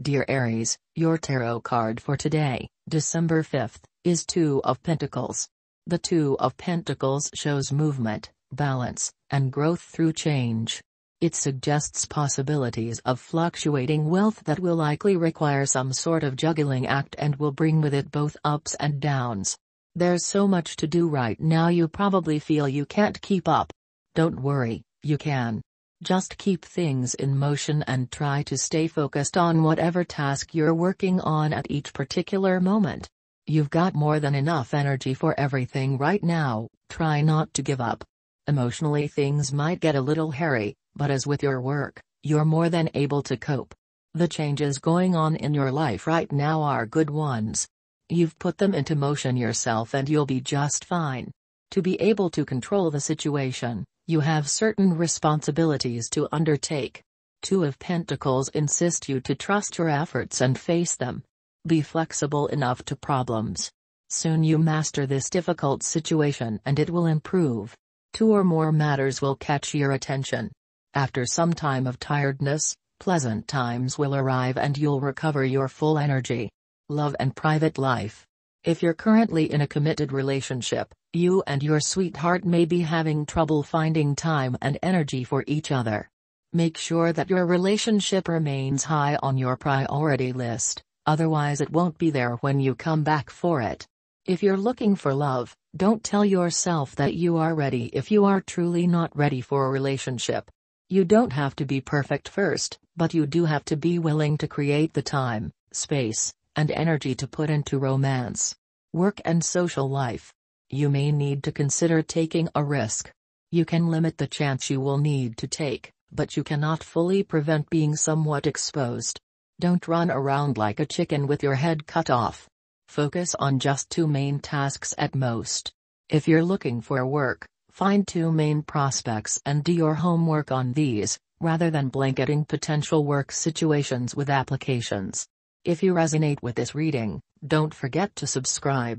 Dear Aries, your tarot card for today, December 5th, is Two of Pentacles. The Two of Pentacles shows movement, balance, and growth through change. It suggests possibilities of fluctuating wealth that will likely require some sort of juggling act and will bring with it both ups and downs. There's so much to do right now you probably feel you can't keep up. Don't worry, you can. Just keep things in motion and try to stay focused on whatever task you're working on at each particular moment. You've got more than enough energy for everything right now, try not to give up. Emotionally things might get a little hairy, but as with your work, you're more than able to cope. The changes going on in your life right now are good ones. You've put them into motion yourself and you'll be just fine. To be able to control the situation, you have certain responsibilities to undertake. Two of Pentacles insist you to trust your efforts and face them. Be flexible enough to problems. Soon you master this difficult situation and it will improve. Two or more matters will catch your attention. After some time of tiredness, pleasant times will arrive and you'll recover your full energy. Love and private life. If you're currently in a committed relationship, you and your sweetheart may be having trouble finding time and energy for each other. Make sure that your relationship remains high on your priority list, otherwise it won't be there when you come back for it. If you're looking for love, don't tell yourself that you are ready if you are truly not ready for a relationship. You don't have to be perfect first, but you do have to be willing to create the time, space, and energy to put into romance, work and social life you may need to consider taking a risk. You can limit the chance you will need to take, but you cannot fully prevent being somewhat exposed. Don't run around like a chicken with your head cut off. Focus on just two main tasks at most. If you're looking for work, find two main prospects and do your homework on these, rather than blanketing potential work situations with applications. If you resonate with this reading, don't forget to subscribe.